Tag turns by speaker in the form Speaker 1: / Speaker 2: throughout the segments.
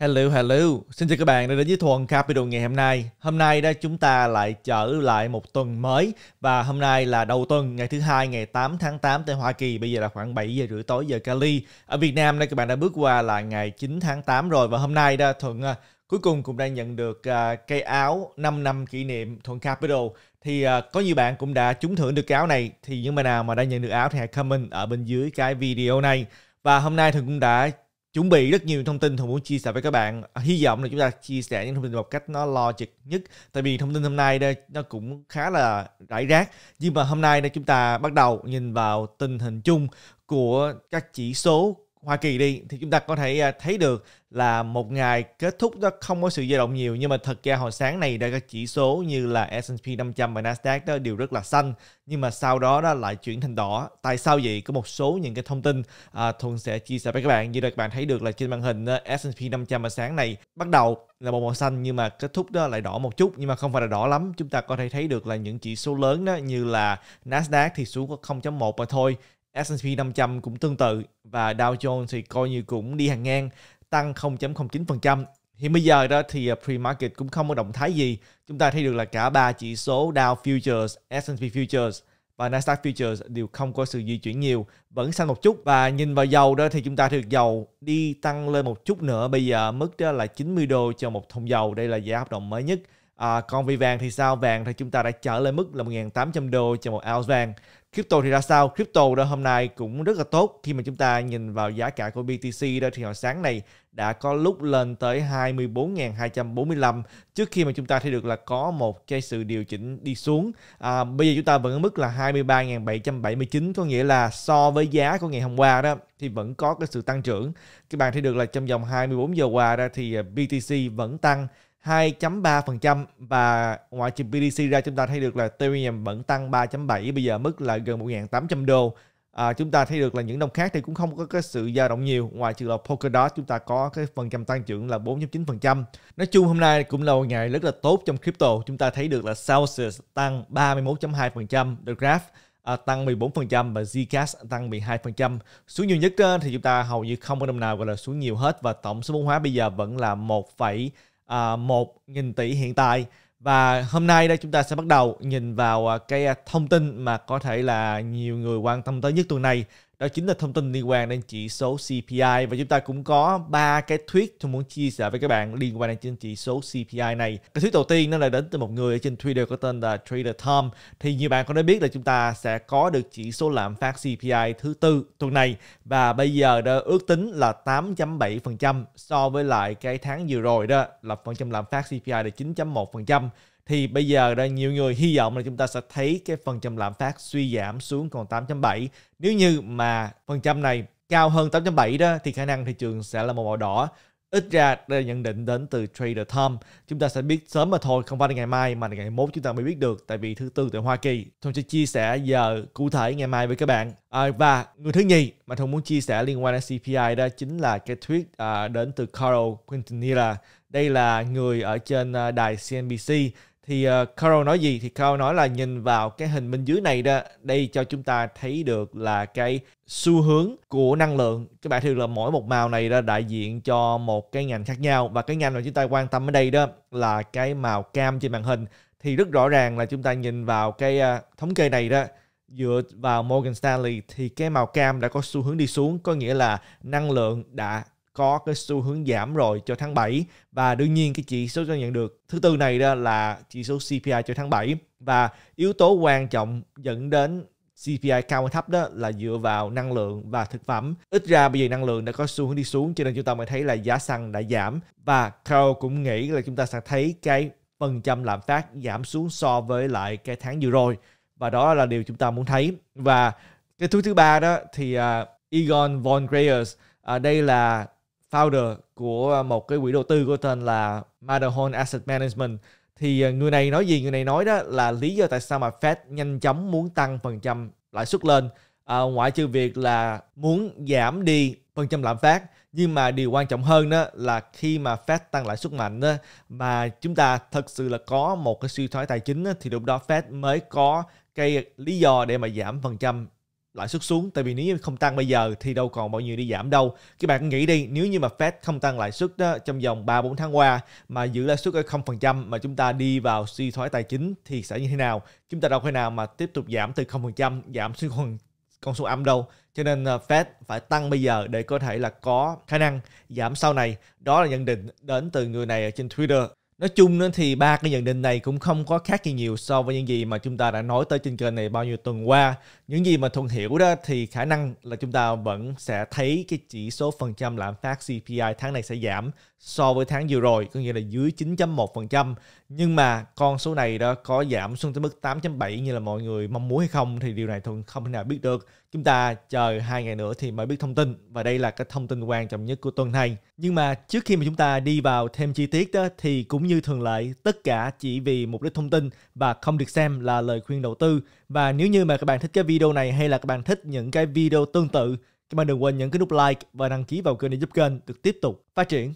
Speaker 1: Hello, hello. Xin chào các bạn đã đến với Thuần Capital ngày hôm nay. Hôm nay đó chúng ta lại trở lại một tuần mới và hôm nay là đầu tuần ngày thứ hai ngày 8 tháng 8 tại Hoa Kỳ. Bây giờ là khoảng 7 giờ rưỡi tối giờ Cali. Ở Việt Nam đây các bạn đã bước qua là ngày 9 tháng 8 rồi và hôm nay đó Thuận à, cuối cùng cũng đã nhận được uh, cây áo 5 năm kỷ niệm Thuận Capital thì uh, có nhiều bạn cũng đã trúng thưởng được cái áo này thì những bạn nào mà đã nhận được áo thì hãy comment ở bên dưới cái video này và hôm nay Thuận cũng đã chuẩn bị rất nhiều thông tin Hùng muốn chia sẻ với các bạn. À, hy vọng là chúng ta chia sẻ những thông tin một cách nó logic nhất. Tại vì thông tin hôm nay đây nó cũng khá là rải rác. Nhưng mà hôm nay đây chúng ta bắt đầu nhìn vào tình hình chung của các chỉ số Hoa Kỳ đi thì chúng ta có thể à, thấy được là một ngày kết thúc nó không có sự dao động nhiều nhưng mà thật ra hồi sáng này đã các chỉ số như là S&P 500 và Nasdaq đó đều rất là xanh nhưng mà sau đó đó lại chuyển thành đỏ. Tại sao vậy? Có một số những cái thông tin à, Thuần sẽ chia sẻ với các bạn. Như là các bạn thấy được là trên màn hình S&P 500 và sáng này bắt đầu là một màu xanh nhưng mà kết thúc đó lại đỏ một chút nhưng mà không phải là đỏ lắm. Chúng ta có thể thấy được là những chỉ số lớn đó như là Nasdaq thì xuống có 0.1 mà thôi S&P 500 cũng tương tự và Dow Jones thì coi như cũng đi hàng ngang tăng 0.09%. Hiện bây giờ đó thì à, pre-market cũng không có động thái gì. Chúng ta thấy được là cả ba chỉ số Dow Futures, S&P Futures và Nasdaq Futures đều không có sự di chuyển nhiều, vẫn xanh một chút. Và nhìn vào dầu đó thì chúng ta thấy được dầu đi tăng lên một chút nữa. Bây giờ mức đó là 90 đô cho một thùng dầu. Đây là giá hợp đồng mới nhất. À, còn về vàng thì sao? Vàng thì chúng ta đã trở lên mức là 1.800 đô cho một ounce vàng. Crypto thì ra sao? Crypto đó hôm nay cũng rất là tốt khi mà chúng ta nhìn vào giá cả của BTC đó thì hồi sáng này đã có lúc lên tới 24.245 trước khi mà chúng ta thấy được là có một cái sự điều chỉnh đi xuống. À, bây giờ chúng ta vẫn ở mức là 23.779 có nghĩa là so với giá của ngày hôm qua đó thì vẫn có cái sự tăng trưởng. Các bạn thấy được là trong vòng 24 giờ qua đó thì à, BTC vẫn tăng 2.3% và ngoại trừ BTC ra chúng ta thấy được là Ethereum vẫn tăng 3.7 bây giờ mức là gần 1.800 đô à, chúng ta thấy được là những đồng khác thì cũng không có cái sự dao động nhiều ngoài trừ là Polkadot chúng ta có cái phần trăm tăng trưởng là 4.9% nói chung hôm nay cũng là một ngày rất là tốt trong crypto chúng ta thấy được là Celsius tăng 31.2% The Graph À, tăng 14% và Zcash tăng 12%. Xuống nhiều nhất thì chúng ta hầu như không có đồng nào gọi là xuống nhiều hết và tổng số vốn hóa bây giờ vẫn là 1, à, 1.000 tỷ hiện tại và hôm nay đây chúng ta sẽ bắt đầu nhìn vào à, cái à, thông tin mà có thể là nhiều người quan tâm tới nhất tuần này đó chính là thông tin liên quan đến chỉ số CPI và chúng ta cũng có ba cái thuyết tôi muốn chia sẻ với các bạn liên quan đến chỉ số CPI này. Cái thuyết đầu tiên nó là đến từ một người ở trên Twitter có tên là Trader Tom. Thì như bạn có đã biết là chúng ta sẽ có được chỉ số lạm phát CPI thứ tư tuần này và bây giờ đó ước tính là 8.7% so với lại cái tháng vừa rồi đó là phần trăm lạm phát CPI là 9.1% thì bây giờ là nhiều người hy vọng là chúng ta sẽ thấy cái phần trăm lạm phát suy giảm xuống còn 8.7 nếu như mà phần trăm này cao hơn 8.7 đó thì khả năng thị trường sẽ là một màu đỏ ít ra đây là nhận định đến từ Trader Tom chúng ta sẽ biết sớm mà thôi không phải là ngày mai mà là ngày mốt chúng ta mới biết được tại vì thứ tư tại Hoa Kỳ Thông sẽ chia sẻ giờ cụ thể ngày mai với các bạn à, và người thứ nhì mà Thông muốn chia sẻ liên quan đến CPI đó chính là cái tweet à, đến từ Carl Quintanilla đây là người ở trên à, đài CNBC thì uh, Carol nói gì thì Carol nói là nhìn vào cái hình bên dưới này đó đây cho chúng ta thấy được là cái xu hướng của năng lượng các bạn thấy là mỗi một màu này đã đại diện cho một cái ngành khác nhau và cái ngành mà chúng ta quan tâm ở đây đó là cái màu cam trên màn hình thì rất rõ ràng là chúng ta nhìn vào cái uh, thống kê này đó dựa vào Morgan Stanley thì cái màu cam đã có xu hướng đi xuống có nghĩa là năng lượng đã có cái xu hướng giảm rồi cho tháng 7 và đương nhiên cái chỉ số chúng nhận được thứ tư này đó là chỉ số CPI cho tháng 7 và yếu tố quan trọng dẫn đến CPI cao hay thấp đó là dựa vào năng lượng và thực phẩm. Ít ra bây giờ năng lượng đã có xu hướng đi xuống cho nên chúng ta mới thấy là giá xăng đã giảm và Carl cũng nghĩ là chúng ta sẽ thấy cái phần trăm lạm phát giảm xuống so với lại cái tháng vừa rồi và đó là điều chúng ta muốn thấy và cái thứ thứ ba đó thì uh, Egon von Greyers uh, đây là founder của ờ, một cái quỹ đầu tư có tên là Matterhorn Asset Management thì ờ, người này nói gì người này nói đó là lý do tại sao mà Fed nhanh chóng muốn tăng phần trăm lãi suất lên à, ngoại trừ việc là muốn giảm đi phần trăm lạm phát nhưng mà điều quan trọng hơn đó là khi mà Fed tăng lãi suất mạnh đó, mà chúng ta thật sự là có một cái suy thoái tài chính đó, thì lúc đó Fed mới có cái lý do để mà giảm phần trăm lãi suất xuống tại vì nếu như không tăng bây giờ thì đâu còn bao nhiêu đi giảm đâu các bạn nghĩ đi nếu như mà Fed không tăng lãi suất đó trong vòng 3 4 tháng qua mà giữ lãi suất ở 0% mà chúng ta đi vào suy thoái tài chính thì sẽ như thế nào chúng ta đâu thể nào mà tiếp tục giảm từ 0% giảm xuống còn con số âm đâu cho nên ờ, Fed phải tăng bây giờ để có thể là có khả năng giảm sau này đó là nhận định đến từ người này ở trên Twitter nói chung nữa thì ba cái nhận định này cũng không có khác gì nhiều so với những gì mà chúng ta đã nói tới trên kênh này bao nhiêu tuần qua những gì mà thuận hiểu đó thì khả năng là chúng ta vẫn sẽ thấy cái chỉ số phần trăm lạm phát CPI tháng này sẽ giảm so với tháng vừa rồi có nghĩa là dưới 9.1% nhưng mà con số này đó có giảm xuống tới mức 8.7 như là mọi người mong muốn hay không thì điều này thuận không thể nào biết được Chúng ta chờ hai ngày nữa thì mới biết thông tin và đây là cái thông tin quan trọng nhất của tuần này. Nhưng mà trước khi mà chúng ta đi vào thêm chi tiết đó thì cũng như thường lệ tất cả chỉ vì mục đích thông tin và không được xem là lời khuyên đầu tư. Và nếu như mà các bạn thích cái video này hay là các bạn thích những cái video tương tự các bạn đừng quên nhấn cái nút like và đăng ký vào kênh để giúp kênh được tiếp tục phát triển.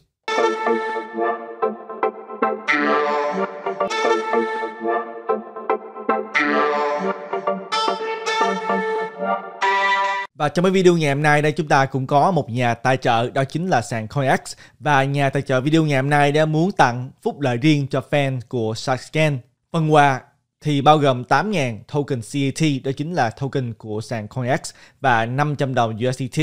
Speaker 1: Và trong cái video ngày hôm nay đây chúng ta cũng có một nhà tài trợ đó chính là sàn CoinX và nhà tài trợ video ngày hôm nay đã muốn tặng phúc lợi riêng cho fan của Sharkscan. Phần quà thì bao gồm 8.000 token CAT đó chính là token của sàn CoinX và 500 đồng USDT.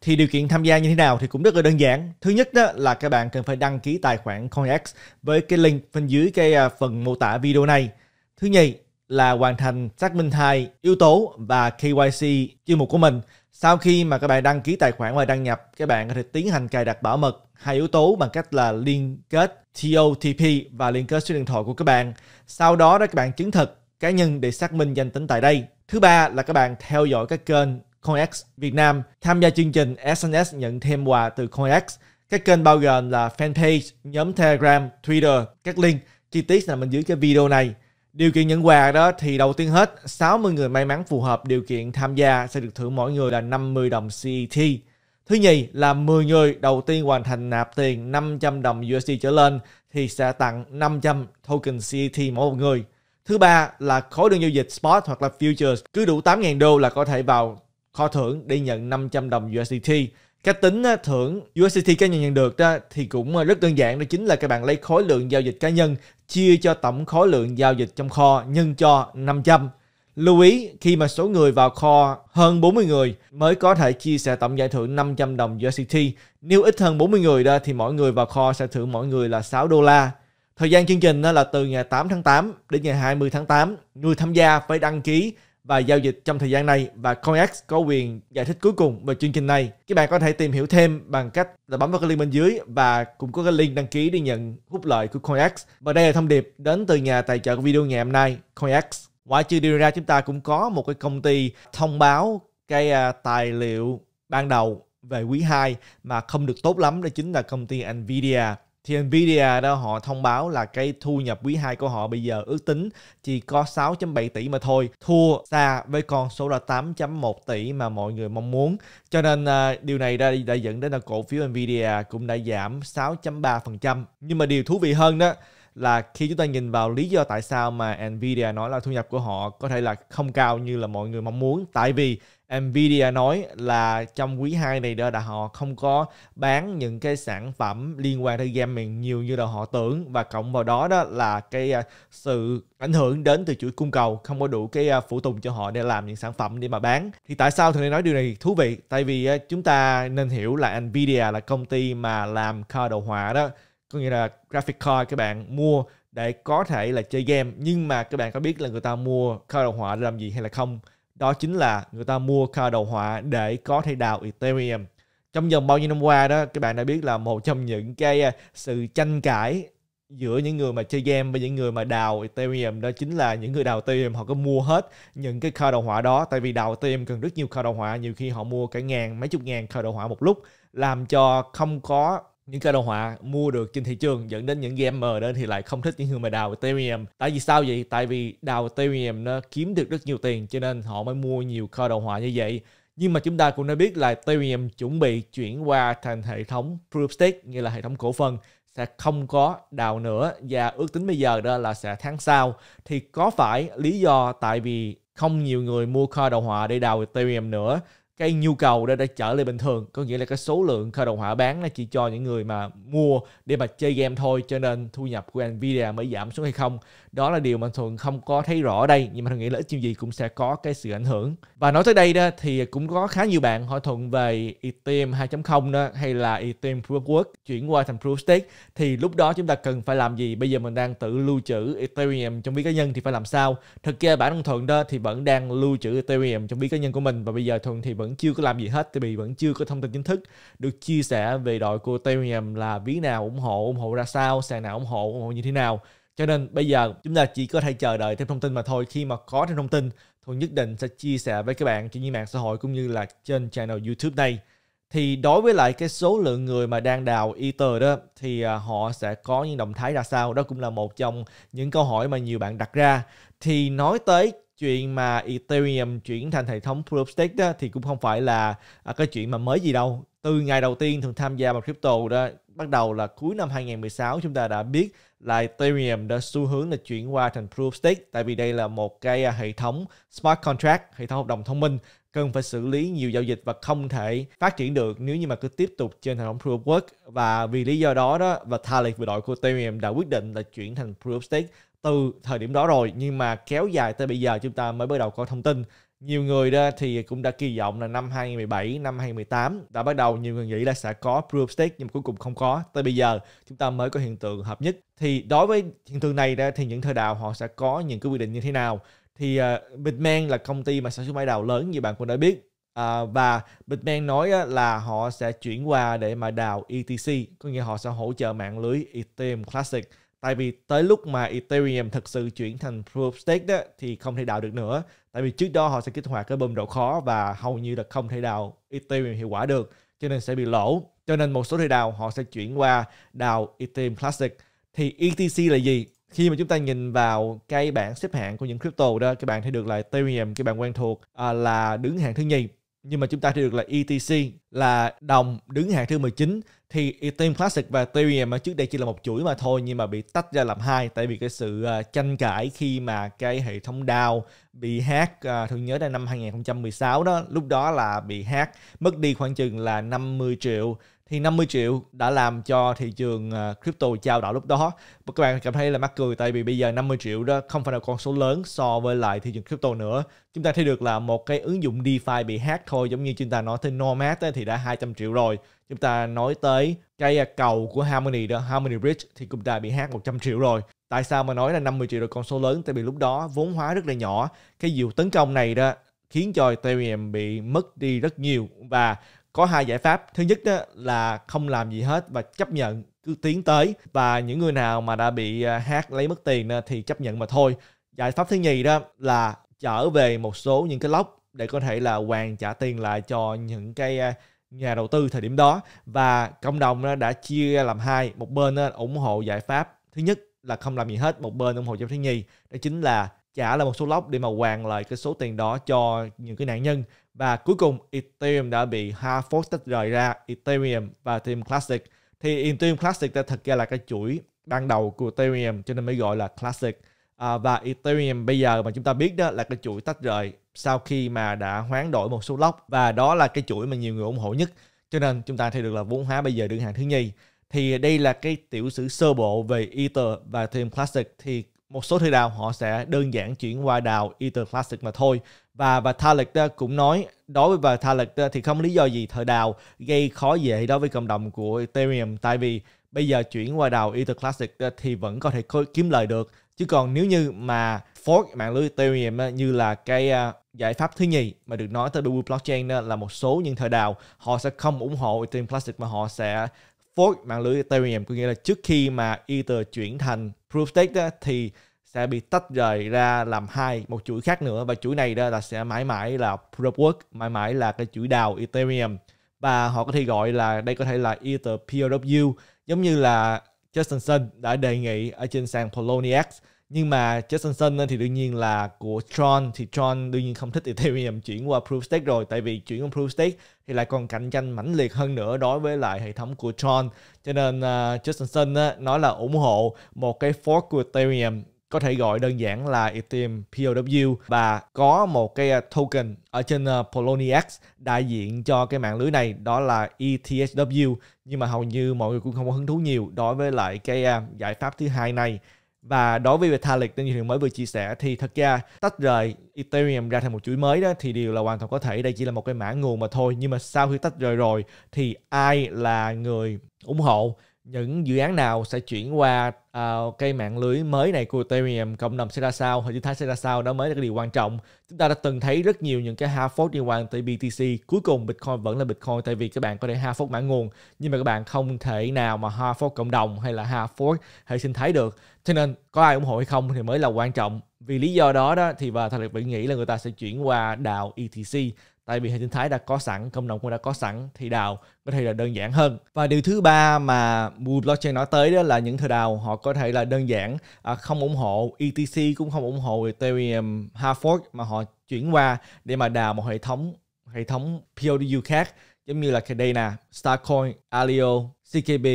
Speaker 1: Thì điều kiện tham gia như thế nào thì cũng rất là đơn giản. Thứ nhất đó là các bạn cần phải đăng ký tài khoản CoinX với cái link bên dưới cái à, phần mô tả video này. Thứ nhì là hoàn thành xác minh thai yếu tố và KYC chuyên mục của mình. Sau khi mà các bạn đăng ký tài khoản và đăng nhập, các bạn có thể tiến hành cài đặt bảo mật hai yếu tố bằng cách là liên kết TOTP và liên kết số điện thoại của các bạn. Sau đó đó các bạn chứng thực cá nhân để xác minh danh tính tại đây. Thứ ba là các bạn theo dõi các kênh CoinX Việt Nam, tham gia chương trình SNS nhận thêm quà từ CoinX. Các kênh bao gồm là fanpage, nhóm Telegram, Twitter, các link chi tiết là mình dưới cái video này. Điều kiện nhận quà đó thì đầu tiên hết 60 người may mắn phù hợp điều kiện tham gia sẽ được thưởng mỗi người là 50 đồng CET. Thứ nhì là 10 người đầu tiên hoàn thành nạp tiền 500 đồng USD trở lên thì sẽ tặng 500 token CET mỗi một người. Thứ ba là khối đơn giao dịch spot hoặc là futures cứ đủ 8.000 đô là có thể vào kho thưởng để nhận 500 đồng USDT. Cách tính thưởng USDT cá nhân nhận được đó thì cũng rất đơn giản đó chính là các bạn lấy khối lượng giao dịch cá nhân chia cho tổng khối lượng giao dịch trong kho nhân cho 500. Lưu ý khi mà số người vào kho hơn 40 người mới có thể chia sẻ tổng giải thưởng 500 đồng USDT. Nếu ít hơn 40 người đó thì mỗi người vào kho sẽ thưởng mỗi người là 6 đô la. Thời gian chương trình là từ ngày 8 tháng 8 đến ngày 20 tháng 8. Người tham gia phải đăng ký và giao dịch trong thời gian này và CoinX có quyền giải thích cuối cùng về chương trình này. Các bạn có thể tìm hiểu thêm bằng cách là bấm vào cái link bên dưới và cũng có cái link đăng ký để nhận hút lợi của CoinX. Và đây là thông điệp đến từ nhà tài trợ của video ngày hôm nay, CoinX. Ngoài chưa điều ra chúng ta cũng có một cái công ty thông báo cái à, tài liệu ban đầu về quý 2 mà không được tốt lắm đó chính là công ty Nvidia thì Nvidia đó họ thông báo là cái thu nhập quý 2 của họ bây giờ ước tính chỉ có 6.7 tỷ mà thôi, thua xa với con số là 8.1 tỷ mà mọi người mong muốn. Cho nên uh, điều này đã, đã dẫn đến là cổ phiếu Nvidia cũng đã giảm 6.3%. Nhưng mà điều thú vị hơn đó là khi chúng ta nhìn vào lý do tại sao mà Nvidia nói là thu nhập của họ có thể là không cao như là mọi người mong muốn tại vì Nvidia nói là trong quý 2 này đó là họ không có bán những cái sản phẩm liên quan tới gaming nhiều như là họ tưởng và cộng vào đó đó là cái à, sự ảnh hưởng đến từ chuỗi cung cầu không có đủ cái à, phụ tùng cho họ để làm những sản phẩm để mà bán thì tại sao thường nói điều này thú vị tại vì à, chúng ta nên hiểu là Nvidia là công ty mà làm card đồ họa đó có nghĩa là graphic card các bạn mua để có thể là chơi game nhưng mà các bạn có biết là người ta mua card đồ họa để làm gì hay là không đó chính là người ta mua card đầu họa để có thể đào Ethereum trong vòng bao nhiêu năm qua đó các bạn đã biết là một trong những cái à, sự tranh cãi giữa những người mà chơi game và những người mà đào Ethereum đó chính là những người đào Ethereum họ có mua hết những cái card đồ họa đó tại vì đào Ethereum cần rất nhiều card đồ họa nhiều khi họ mua cả ngàn mấy chục ngàn card đồ họa một lúc làm cho không có những cái đồ họa mua được trên thị trường dẫn đến những gamer đó thì lại không thích những người mà đào Ethereum. Tại vì sao vậy? Tại vì đào Ethereum nó kiếm được rất nhiều tiền cho nên họ mới mua nhiều kho đồ họa như vậy. Nhưng mà chúng ta cũng đã biết là Ethereum chuẩn bị chuyển qua thành hệ thống Proof Stake, như là hệ thống cổ phần sẽ không có đào nữa và ước tính bây giờ đó là sẽ tháng sau thì có phải lý do tại vì không nhiều người mua kho đồ họa để đào Ethereum nữa cái nhu cầu đã, đã trở lại bình thường có nghĩa là cái số lượng khởi động họa bán là chỉ cho những người mà mua để mà chơi game thôi cho nên thu nhập của Nvidia mới giảm xuống hay không đó là điều mà thường không có thấy rõ ở đây nhưng mà thường nghĩ là ít nhiều gì cũng sẽ có cái sự ảnh hưởng và nói tới đây đó thì cũng có khá nhiều bạn hỏi thuận về Ethereum 2.0 đó hay là Ethereum Proof of Work chuyển qua thành Proof Stake thì lúc đó chúng ta cần phải làm gì bây giờ mình đang tự lưu trữ Ethereum trong ví cá nhân thì phải làm sao thực ra bản thân thuận đó thì vẫn đang lưu trữ Ethereum trong ví cá nhân của mình và bây giờ thuận thì vẫn vẫn chưa có làm gì hết tại vì vẫn chưa có thông tin chính thức được chia sẻ về đội của Ethereum là ví nào ủng hộ ủng hộ ra sao sàn nào ủng hộ ủng hộ như thế nào cho nên bây giờ chúng ta chỉ có thể chờ đợi thêm thông tin mà thôi khi mà có thêm thông tin thuận nhất định sẽ chia sẻ với các bạn trên những mạng xã hội cũng như là trên channel youtube này thì đối với lại cái số lượng người mà đang đào Ether đó thì à, họ sẽ có những động thái ra sao đó cũng là một trong những câu hỏi mà nhiều bạn đặt ra thì nói tới chuyện mà Ethereum chuyển thành hệ thống Proof of Stake đó thì cũng không phải là à, cái chuyện mà mới gì đâu. Từ ngày đầu tiên thường tham gia vào crypto đó, bắt đầu là cuối năm 2016 chúng ta đã biết là Ethereum đã xu hướng là chuyển qua thành Proof of Stake tại vì đây là một cái à, hệ thống smart contract, hệ thống hợp đồng thông minh cần phải xử lý nhiều giao dịch và không thể phát triển được nếu như mà cứ tiếp tục trên hệ thống Proof of Work và vì lý do đó đó và Vitalik vừa đội của Ethereum đã quyết định là chuyển thành Proof of Stake từ thời điểm đó rồi nhưng mà kéo dài tới bây giờ chúng ta mới bắt đầu có thông tin nhiều người đó thì cũng đã kỳ vọng là năm 2017, năm 2018 đã bắt đầu nhiều người nghĩ là sẽ có proof of stake nhưng mà cuối cùng không có. Tới bây giờ chúng ta mới có hiện tượng hợp nhất. Thì đối với hiện tượng này đó thì những thời đào họ sẽ có những cái quy định như thế nào? Thì uh, Bitmain là công ty mà sản xuất máy đào lớn như bạn cũng đã biết. Uh, và Bitmain nói uh, là họ sẽ chuyển qua để mà đào ETC, có nghĩa họ sẽ hỗ trợ mạng lưới Ethereum Classic tại vì tới lúc mà Ethereum thực sự chuyển thành Proof of Stake đó, thì không thể đào được nữa tại vì trước đó họ sẽ kích hoạt cái bơm độ khó và hầu như là không thể đào Ethereum hiệu quả được cho nên sẽ bị lỗ cho nên một số thầy đào họ sẽ chuyển qua đào Ethereum Classic thì ETC là gì khi mà chúng ta nhìn vào cái bảng xếp hạng của những crypto đó các bạn thấy được là Ethereum các bạn quen thuộc à, là đứng hạng thứ nhì nhưng mà chúng ta thấy được là ETC là đồng đứng hạng thứ 19 thì Ethereum Classic và Ethereum mà trước đây chỉ là một chuỗi mà thôi nhưng mà bị tách ra làm hai tại vì cái sự à, tranh cãi khi mà cái hệ thống DAO bị hack à, thường nhớ là năm 2016 đó lúc đó là bị hack mất đi khoảng chừng là 50 triệu thì 50 triệu đã làm cho thị trường ờ, crypto trao đảo lúc đó các bạn cảm thấy là mắc cười tại vì bây giờ 50 triệu đó không phải là con số lớn so với lại thị trường crypto nữa chúng ta thấy được là một cái ứng dụng DeFi bị hack thôi giống như chúng ta nói tới Nomad thì đã 200 triệu rồi chúng ta nói tới cái ờ, cầu của Harmony đó Harmony Bridge thì cũng đã bị hack 100 triệu rồi tại sao mà nói là 50 triệu là con số lớn tại vì lúc đó vốn hóa rất là nhỏ cái vụ tấn công này đó khiến cho Ethereum bị mất đi rất nhiều và có hai giải pháp thứ nhất đó là không làm gì hết và chấp nhận cứ tiến tới và những người nào mà đã bị à, hát lấy mất tiền thì chấp nhận mà thôi giải pháp thứ nhì đó là trở về một số những cái lốc để có thể là hoàn trả tiền lại cho những cái à, nhà đầu tư thời điểm đó và cộng đồng đã chia làm hai một bên ủng hộ giải pháp thứ nhất là không làm gì hết một bên ủng hộ giải pháp thứ nhì đó chính là trả lại một số lốc để mà hoàn lại cái số tiền đó cho những cái nạn nhân và cuối cùng Ethereum đã bị hard fork tách rời ra Ethereum và Ethereum Classic thì Ethereum Classic đã thật ra là cái chuỗi ban đầu của Ethereum cho nên mới gọi là Classic à, và Ethereum bây giờ mà chúng ta biết đó là cái chuỗi tách rời sau khi mà đã hoán đổi một số lốc và đó là cái chuỗi mà nhiều người ủng hộ nhất cho nên chúng ta thấy được là vốn hóa bây giờ đứng hàng thứ nhì thì đây là cái tiểu sử sơ bộ về Ether và Ethereum Classic thì một số thuê đào họ sẽ đơn giản chuyển qua đào Ether Classic mà thôi. Và và Vitalik ờ, cũng nói đối với Vitalik ờ, thì không lý do gì thời đào gây khó dễ đối với cộng đồng của Ethereum tại vì bây giờ chuyển qua đào Ether Classic ờ, thì vẫn có thể kiếm lời được chứ còn nếu như mà fork mạng lưới Ethereum như là cái giải pháp thứ nhì mà được nói tới Blue Blockchain là một số những thời đào họ sẽ không ủng hộ Ethereum Classic mà họ sẽ fork mạng lưới Ethereum có nghĩa là trước khi mà Ether chuyển thành proof stake đó, thì sẽ bị tách rời ra làm hai một chuỗi khác nữa và chuỗi này đó là sẽ mãi mãi là proof of work mãi mãi là cái chuỗi đào Ethereum và họ có thể gọi là đây có thể là Ether POW giống như là Justin Sun đã đề nghị ở trên sàn Poloniex nhưng mà Jason Sun thì đương nhiên là của Tron thì Tron đương nhiên không thích Ethereum chuyển qua Proof Stake rồi tại vì chuyển qua Proof Stake thì lại còn cạnh tranh mãnh liệt hơn nữa đối với lại hệ thống của Tron cho nên uh, à, Jason Sun nói là ủng hộ một cái fork của Ethereum có thể gọi đơn giản là Ethereum POW và có một cái à, token ở trên à, Poloniex đại diện cho cái mạng lưới này đó là ETHW nhưng mà hầu như mọi người cũng không có hứng thú nhiều đối với lại cái giải pháp thứ hai này và đối với Vitalik như Hiền mới vừa chia sẻ thì thật ra tách rời Ethereum ra thành một chuỗi mới đó thì điều là hoàn toàn có thể đây chỉ là một cái mã nguồn mà thôi nhưng mà sau khi tách rời rồi thì ai là người ủng hộ những dự án nào sẽ chuyển qua uh, cái mạng lưới mới này của Ethereum, cộng đồng sẽ ra sao, hệ sinh thái sẽ ra sao, đó mới là cái điều quan trọng. Chúng ta đã từng thấy rất nhiều những cái hard fork liên quan tới BTC, cuối cùng Bitcoin vẫn là Bitcoin tại vì các bạn có thể hard fork mã nguồn, nhưng mà các bạn không thể nào mà hard fork cộng đồng hay là hard fork hệ sinh thái được. Cho nên có ai ủng hộ hay không thì mới là quan trọng. Vì lý do đó đó thì và thành lập vẫn nghĩ là người ta sẽ chuyển qua đạo ETC tại vì hệ sinh thái đã có sẵn cộng đồng cũng đã có sẵn thì đào có thể là đơn giản hơn và điều thứ ba mà Blue blockchain nói tới đó là những thợ đào họ có thể là đơn giản à, không ủng hộ etc cũng không ủng hộ ethereum hard mà họ chuyển qua để mà đào một hệ thống hệ thống PODU khác giống như là Cadena, Starcoin, Alio, CKB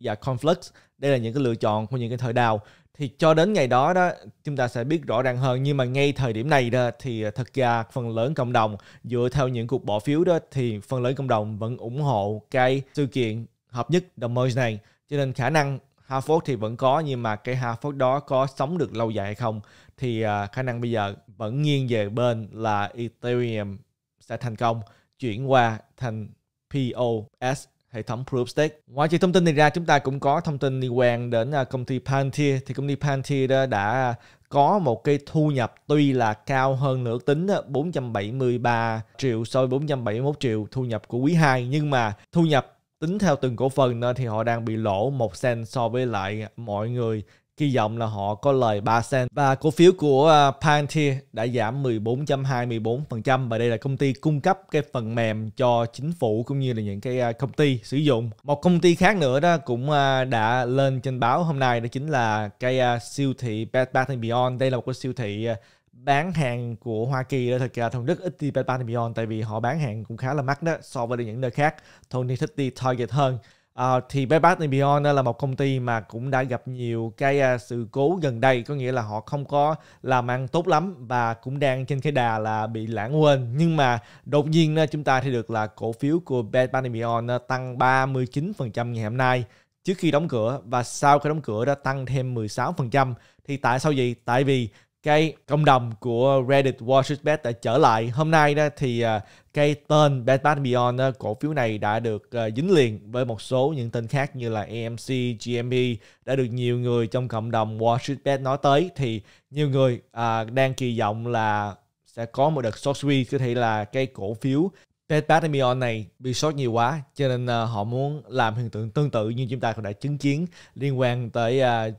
Speaker 1: và Conflux đây là những cái lựa chọn của những cái thợ đào thì cho đến ngày đó đó chúng ta sẽ biết rõ ràng hơn nhưng mà ngay thời điểm này đó thì à, thật ra phần lớn cộng đồng dựa theo những cuộc bỏ phiếu đó thì phần lớn cộng đồng vẫn ủng hộ cái sự kiện hợp nhất Des Moines này cho nên khả năng Harvard thì vẫn có nhưng mà cái Harvard đó có sống được lâu dài hay không thì à, khả năng bây giờ vẫn nghiêng về bên là Ethereum sẽ thành công chuyển qua thành POS hệ thống Proofstack. Ngoài chỉ thông tin này ra, chúng ta cũng có thông tin liên quan đến à, công ty Palantir. Thì công ty Palantir đó đã có một cái thu nhập tuy là cao hơn nửa tính 473 à, triệu so với 471 triệu thu nhập của quý 2 nhưng mà thu nhập tính theo từng cổ phần nên à, thì họ đang bị lỗ một cent so với lại mọi người kỳ vọng là họ có lời 3 cent. Và cổ phiếu của à, Palantir đã giảm 14.24% và đây là công ty cung cấp cái phần mềm cho chính phủ cũng như là những cái à, công ty sử dụng. Một công ty khác nữa đó cũng à, đã lên trên báo hôm nay đó chính là cái siêu thị Bed Bath Beyond. Đây là một cái siêu thị bán hàng của Hoa Kỳ đó thật ra Thông rất ít đi Bed Bath Beyond tại vì họ bán hàng cũng khá là mắc đó so với những nơi khác. Tony thích đi Target hơn. À, thì Bath Beyond là một công ty mà cũng đã gặp nhiều cái à, sự cố gần đây có nghĩa là họ không có làm ăn tốt lắm và cũng đang trên cái đà là bị lãng quên nhưng mà đột nhiên chúng ta thấy được là cổ phiếu của Bed Bath Beyond tăng 39% ngày hôm nay trước khi đóng cửa và sau khi đóng cửa đã tăng thêm 16% thì tại sao vậy? Tại vì cái cộng đồng của Reddit Wall Street Bet đã trở lại. Hôm nay đó thì à, cái tên Batman Beyond cổ phiếu này đã được à, dính liền với một số những tên khác như là AMC, GME đã được nhiều người trong cộng đồng Wall Street Bet nói tới thì nhiều người à, đang kỳ vọng là sẽ có một đợt short squeeze có thể là cái cổ phiếu Batman Beyond này bị short nhiều quá cho nên họ muốn làm hiện tượng tương tự như chúng ta cũng đã chứng kiến liên quan tới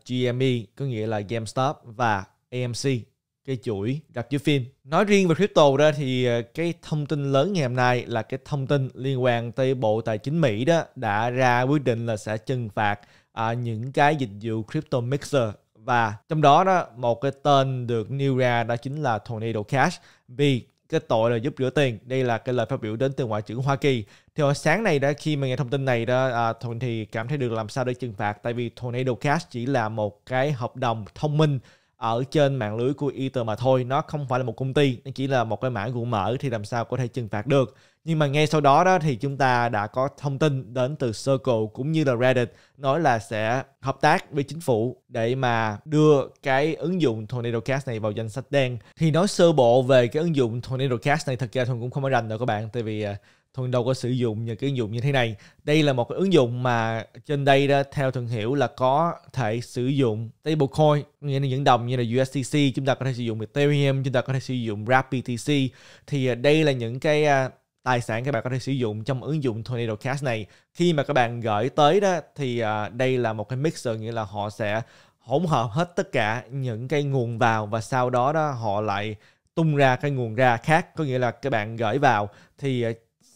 Speaker 1: GME có nghĩa là GameStop và AMC cái chuỗi đặt chiếu phim. Nói riêng về crypto ra thì ờ, cái thông tin lớn ngày hôm nay là cái thông tin liên quan tới Bộ Tài chính Mỹ đó đã ra quyết định là sẽ trừng phạt à, những cái dịch vụ crypto mixer và trong đó đó một cái tên được nêu ra đó chính là Tornado Cash vì cái tội là giúp rửa tiền đây là cái lời phát biểu đến từ ngoại trưởng Hoa Kỳ thì hồi sáng này đã khi mà nghe thông tin này đó à, thì cảm thấy được làm sao để trừng phạt tại vì Tornado Cash chỉ là một cái hợp đồng thông minh ở trên mạng lưới của Ether mà thôi nó không phải là một công ty nó chỉ là một cái mã nguồn mở thì làm sao có thể trừng phạt được nhưng mà ngay sau đó đó thì chúng ta đã có thông tin đến từ Circle cũng như là Reddit nói là sẽ hợp tác với chính phủ để mà đưa cái ứng dụng Tornado Cash này vào danh sách đen thì nói sơ bộ về cái ứng dụng Tornado Cash này thật ra thuần cũng không có rành đâu các bạn tại vì à, thường đâu có sử dụng những cái ứng dụng như thế này đây là một cái ứng dụng mà trên đây đó theo thường hiểu là có thể sử dụng stablecoin nghĩa là những đồng như là USDC chúng ta có thể sử dụng Ethereum chúng ta có thể sử dụng RapBTC thì à, đây là những cái à, tài sản các bạn có thể sử dụng trong ứng dụng Tornado Cash này khi mà các bạn gửi tới đó thì à, đây là một cái mixer nghĩa là họ sẽ hỗn hợp hết tất cả những cái nguồn vào và sau đó đó họ lại tung ra cái nguồn ra khác có nghĩa là các bạn gửi vào thì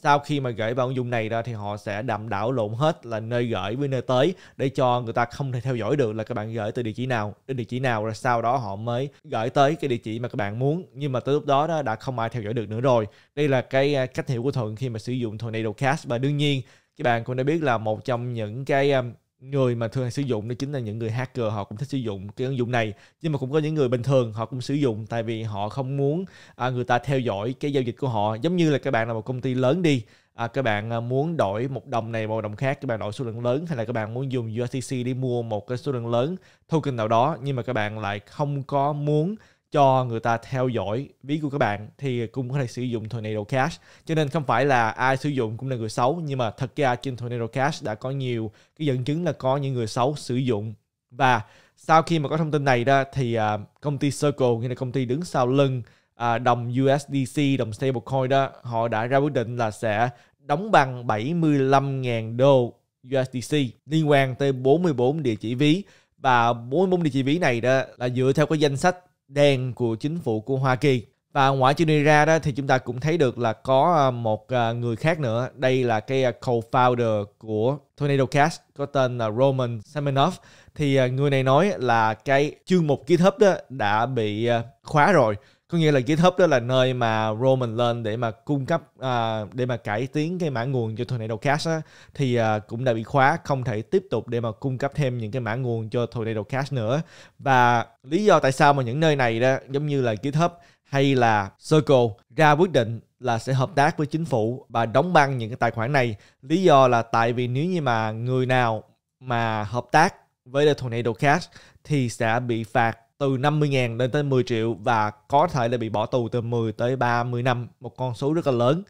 Speaker 1: sau khi mà gửi vào ứng dụng này ra thì họ sẽ đảm đảo lộn hết là nơi gửi với nơi tới để cho người ta không thể theo dõi được là các bạn gửi từ địa chỉ nào đến địa chỉ nào rồi sau đó họ mới gửi tới cái địa chỉ mà các bạn muốn nhưng mà tới lúc đó, đó đã không ai theo dõi được nữa rồi đây là cái à, cách hiểu của thuận khi mà sử dụng tornado cash và đương nhiên các bạn cũng đã biết là một trong những cái à, người mà thường sử dụng đó chính là những người hacker họ cũng thích sử dụng cái ứng dụng này nhưng mà cũng có những người bình thường họ cũng sử dụng tại vì họ không muốn à, người ta theo dõi cái giao dịch của họ giống như là các bạn là một công ty lớn đi à, các bạn à, muốn đổi một đồng này một đồng khác các bạn đổi số lượng lớn hay là các bạn muốn dùng USDC đi mua một cái số lượng lớn token nào đó nhưng mà các bạn lại không có muốn cho người ta theo dõi ví của các bạn thì cũng có thể sử dụng Tornado Cash. Cho nên không phải là ai sử dụng cũng là người xấu nhưng mà thật ra trên Tornado Cash đã có nhiều cái dẫn chứng là có những người xấu sử dụng và sau khi mà có thông tin này ra thì à, công ty Circle nghĩa là công ty đứng sau lưng à, đồng USDC đồng stablecoin đó họ đã ra quyết định là sẽ đóng bằng 75.000 đô USDC liên quan tới 44 địa chỉ ví và 44 địa chỉ ví này đó là dựa theo cái danh sách đen của chính phủ của Hoa Kỳ. Và ngoại trừ ra đó thì chúng ta cũng thấy được là có à, một à, người khác nữa. Đây là cái à, co-founder của Tornado Cash có tên là Roman Semenov. Thì người này nói là cái chương mục GitHub đó đã bị khóa rồi có nghĩa là GitHub đó là nơi mà Roman lên để mà cung cấp uh, để mà cải tiến cái mã nguồn cho Tornado Cash á, thì uh, cũng đã bị khóa không thể tiếp tục để mà cung cấp thêm những cái mã nguồn cho Tornado Cash nữa và lý do tại sao mà những nơi này đó giống như là GitHub hay là Circle ra quyết định là sẽ hợp tác với chính phủ và đóng băng những cái tài khoản này lý do là tại vì nếu như mà người nào mà hợp tác với The Tornado Cash thì sẽ bị phạt từ 50.000 lên tới 10 triệu và có thể là bị bỏ tù từ 10 tới 30 năm, một con số rất là lớn.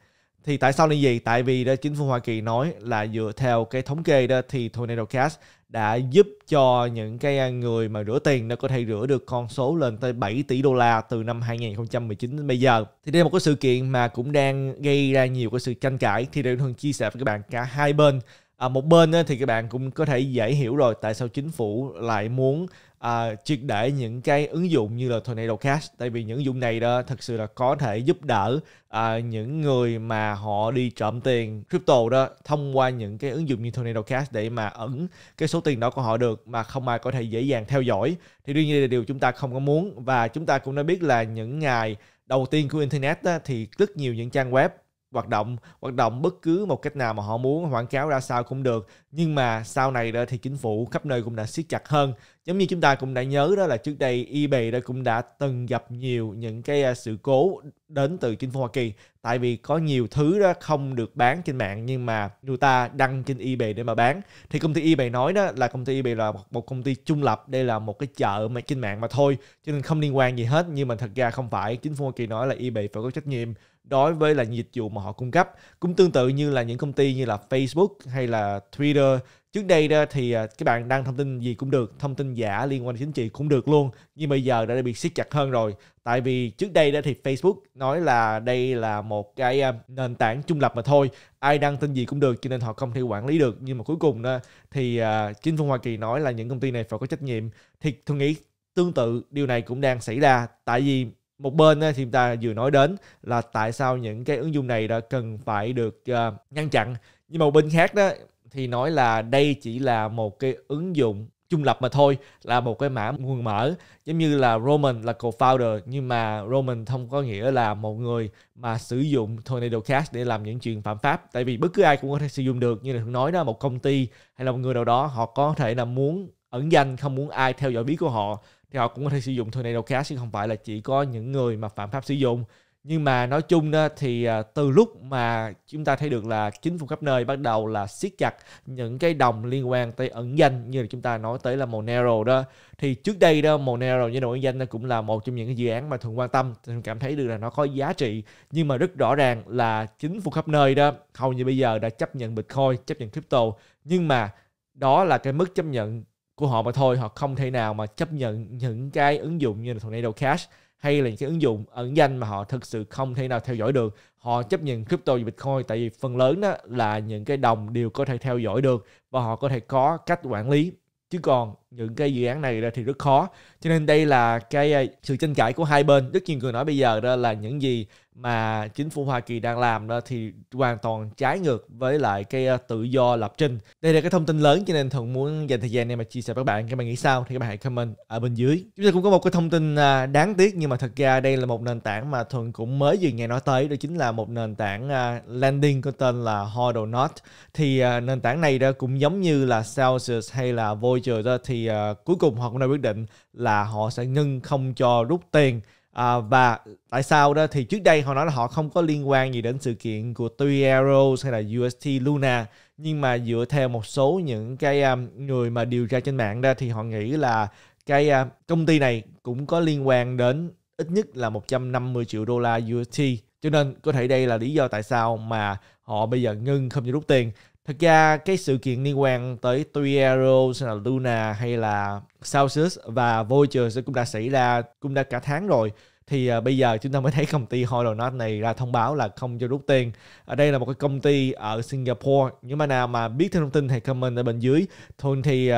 Speaker 1: Thì tại sao là gì? Tại vì đó chính phủ Hoa Kỳ nói là dựa theo cái thống kê đó thì Tornado Cash đã giúp cho những cái người mà rửa tiền nó có thể rửa được con số lên tới 7 tỷ đô la từ năm 2019 đến bây giờ. Thì đây là một cái sự kiện mà cũng đang gây ra nhiều cái sự tranh cãi thì đều thường chia sẻ với các bạn cả hai bên. À, một bên thì các bạn cũng có thể dễ hiểu rồi tại sao chính phủ lại muốn à, triệt để những cái ứng dụng như là Tornado Cash tại vì những ứng dụng này đó thật sự là có thể giúp đỡ à, những người mà họ đi trộm tiền crypto đó thông qua những cái ứng dụng như Tornado Cash để mà ẩn cái số tiền đó của họ được mà không ai có thể dễ dàng theo dõi thì đương nhiên là điều chúng ta không có muốn và chúng ta cũng đã biết là những ngày đầu tiên của internet đó, thì rất nhiều những trang web hoạt động hoạt động bất cứ một cách nào mà họ muốn quảng cáo ra sao cũng được nhưng mà sau này đó thì chính phủ khắp nơi cũng đã siết chặt hơn giống như chúng ta cũng đã nhớ đó là trước đây eBay đã cũng đã từng gặp nhiều những cái à, sự cố đến từ chính phủ Hoa Kỳ tại vì có nhiều thứ đó không được bán trên mạng nhưng mà người ta đăng trên eBay để mà bán thì công ty eBay nói đó là công ty eBay là một công ty trung lập đây là một cái chợ mà trên mạng mà thôi cho nên không liên quan gì hết nhưng mà thật ra không phải chính phủ Hoa Kỳ nói là eBay phải có trách nhiệm đối với là dịch vụ mà họ cung cấp cũng tương tự như là những công ty như là Facebook hay là Twitter trước đây đó thì à, các bạn đăng thông tin gì cũng được thông tin giả liên quan đến chính trị cũng được luôn nhưng bây giờ đã bị siết chặt hơn rồi tại vì trước đây đó thì Facebook nói là đây là một cái à, nền tảng trung lập mà thôi ai đăng tin gì cũng được cho nên họ không thể quản lý được nhưng mà cuối cùng đó thì à, chính phủ Hoa Kỳ nói là những công ty này phải có trách nhiệm thì tôi nghĩ tương tự điều này cũng đang xảy ra tại vì một bên thì ta vừa nói đến là tại sao những cái ứng dụng này đã cần phải được ngăn chặn nhưng mà một bên khác đó thì nói là đây chỉ là một cái ứng dụng trung lập mà thôi là một cái mã nguồn mở giống như là Roman là co-founder nhưng mà Roman không có nghĩa là một người mà sử dụng Tornado Cash để làm những chuyện phạm pháp tại vì bất cứ ai cũng có thể sử dụng được như là thường nói đó một công ty hay là một người nào đó họ có thể là muốn ẩn danh không muốn ai theo dõi bí của họ thì họ cũng có thể sử dụng Tornado Cash chứ không phải là chỉ có những người mà phạm pháp sử dụng nhưng mà nói chung đó thì à, từ lúc mà chúng ta thấy được là chính phủ khắp nơi bắt đầu là siết chặt những cái đồng liên quan tới ẩn danh như là chúng ta nói tới là Monero đó thì trước đây đó Monero như đồng ẩn danh cũng là một trong những cái dự án mà thường quan tâm thường cảm thấy được là nó có giá trị nhưng mà rất rõ ràng là chính phủ khắp nơi đó hầu như bây giờ đã chấp nhận Bitcoin chấp nhận crypto nhưng mà đó là cái mức chấp nhận của họ mà thôi họ không thể nào mà chấp nhận những cái ứng dụng như là Tornado Cash hay là những cái ứng dụng ẩn danh mà họ thực sự không thể nào theo dõi được họ chấp nhận crypto và bitcoin tại vì phần lớn đó là những cái đồng đều có thể theo dõi được và họ có thể có cách quản lý chứ còn những cái dự án này ra thì rất khó cho nên đây là cái à, sự tranh cãi của hai bên rất nhiều người nói bây giờ đó là những gì mà chính phủ Hoa Kỳ đang làm đó thì hoàn toàn trái ngược với lại cái à, tự do lập trình đây là cái thông tin lớn cho nên thường muốn dành thời gian này mà chia sẻ với các bạn các bạn nghĩ sao thì các bạn hãy comment ở bên dưới chúng ta cũng có một cái thông tin à, đáng tiếc nhưng mà thật ra đây là một nền tảng mà thường cũng mới vừa nghe nói tới đó chính là một nền tảng landing có tên là Hodl Not thì nền tảng này đó cũng giống như là Celsius hay là Voyager đó thì uh, cuối cùng họ cũng đã quyết định là họ sẽ ngưng không cho rút tiền À, và tại sao đó thì trước đây họ nói là họ không có liên quan gì đến sự kiện của Three Arrows hay là UST Luna nhưng mà dựa theo một số những cái um, người mà điều tra trên mạng ra thì họ nghĩ là cái uh, công ty này cũng có liên quan đến ít nhất là 150 triệu đô la UST cho nên có thể đây là lý do tại sao mà họ bây giờ ngưng không cho rút tiền thực ra cái sự kiện liên quan tới Tuiero, là Luna hay là Celsius và Voyager cũng đã xảy ra cũng đã cả tháng rồi. Thì uh, bây giờ chúng ta mới thấy công ty Holonot này ra thông báo là không cho rút tiền. Ở đây là một cái công ty ở Singapore. Nhưng mà nào mà biết thêm thông tin thì comment ở bên dưới. Thôi thì uh,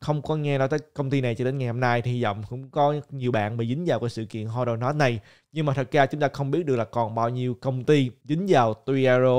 Speaker 1: không có nghe nói tới công ty này cho đến ngày hôm nay thì hy vọng cũng có nhiều bạn bị dính vào cái sự kiện Holonot này. Nhưng mà thật ra chúng ta không biết được là còn bao nhiêu công ty dính vào Tuiero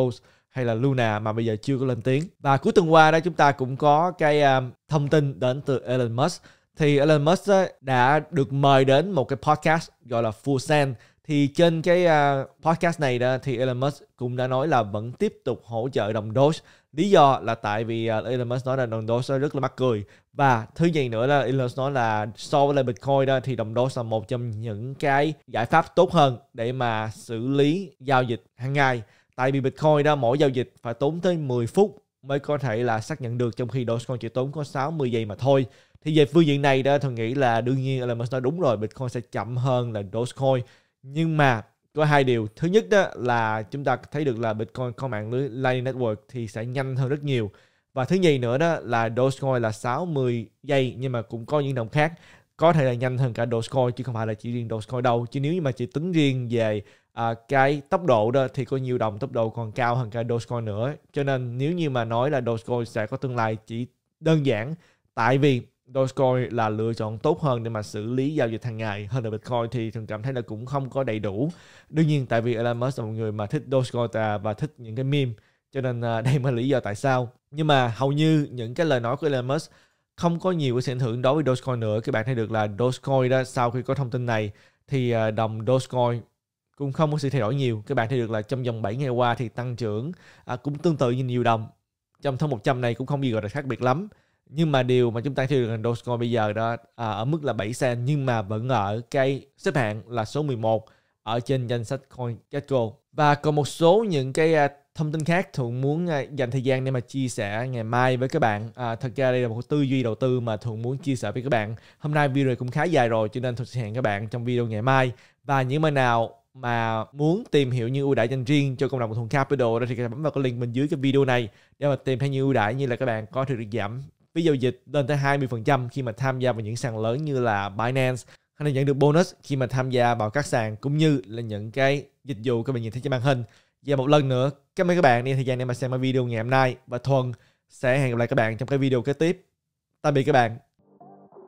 Speaker 1: hay là Luna mà bây giờ chưa có lên tiếng. Và cuối tuần qua đó chúng ta cũng có cái um, thông tin đến từ Elon Musk. Thì Elon Musk á, đã được mời đến một cái podcast gọi là Full Send. Thì trên cái uh, podcast này đó thì Elon Musk cũng đã nói là vẫn tiếp tục hỗ trợ đồng Doge. Lý do là tại vì uh, Elon Musk nói là đồng Doge rất là mắc cười. Và thứ gì nữa là Elon Musk nói là so với lại Bitcoin đó thì đồng Doge là một trong những cái giải pháp tốt hơn để mà xử lý giao dịch hàng ngày Tại vì Bitcoin đó mỗi giao dịch phải tốn tới 10 phút mới có thể là xác nhận được trong khi Dogecoin chỉ tốn có 60 giây mà thôi. Thì về phương diện này đó tôi nghĩ là đương nhiên là mình nói đúng rồi Bitcoin sẽ chậm hơn là Dogecoin. Nhưng mà có hai điều. Thứ nhất đó là chúng ta thấy được là Bitcoin có mạng lưới Lightning Network thì sẽ nhanh hơn rất nhiều. Và thứ nhì nữa đó là Dogecoin là 60 giây nhưng mà cũng có những đồng khác có thể là nhanh hơn cả Dogecoin chứ không phải là chỉ riêng Dogecoin đâu. Chứ nếu như mà chỉ tính riêng về à, cái tốc độ đó thì có nhiều đồng tốc độ còn cao hơn cái Dogecoin nữa cho nên nếu như mà nói là Dogecoin sẽ có tương lai chỉ đơn giản tại vì Dogecoin là lựa chọn tốt hơn để mà xử lý giao dịch hàng ngày hơn là Bitcoin thì thường cảm thấy là cũng không có đầy đủ. Đương nhiên tại vì Elon Musk là một người mà thích Dogecoin và thích những cái meme cho nên à, đây mới là lý do tại sao. Nhưng mà hầu như những cái lời nói của Elon Musk không có nhiều cái sự ảnh hưởng đối với Dogecoin nữa. Các bạn thấy được là Dogecoin đó sau khi có thông tin này thì à, đồng Dogecoin cũng không có sự thay đổi nhiều các bạn thấy được là trong vòng 7 ngày qua thì tăng trưởng à, cũng tương tự như nhiều đồng trong tháng 100 này cũng không gì gọi là khác biệt lắm nhưng mà điều mà chúng ta thấy được là Dogecoin bây giờ đó à, ở mức là 7 sen nhưng mà vẫn ở cái xếp hạng là số 11 ở trên danh sách CoinGecko và còn một số những cái à, thông tin khác thuận muốn à, dành thời gian để mà chia sẻ ngày mai với các bạn à, thật ra đây là một tư duy đầu tư mà thuận muốn chia sẻ với các bạn hôm nay video này cũng khá dài rồi cho nên thuận sẽ hẹn các bạn trong video ngày mai và những mà nào mà muốn tìm hiểu những ưu đãi dành riêng cho cộng đồng của Thuần Capital đó thì các bạn bấm vào cái link bên dưới cái video này để mà tìm thấy những ưu đãi như là các bạn có thể được giảm phí giao dịch lên tới 20% khi mà tham gia vào những sàn lớn như là Binance hay là nhận được bonus khi mà tham gia vào các sàn cũng như là những cái dịch vụ các bạn nhìn thấy trên màn hình. Và một lần nữa, cảm ơn các bạn đi thời gian để mà xem video ngày hôm nay và Thuần sẽ hẹn gặp lại các bạn trong cái video kế tiếp. Tạm biệt các bạn.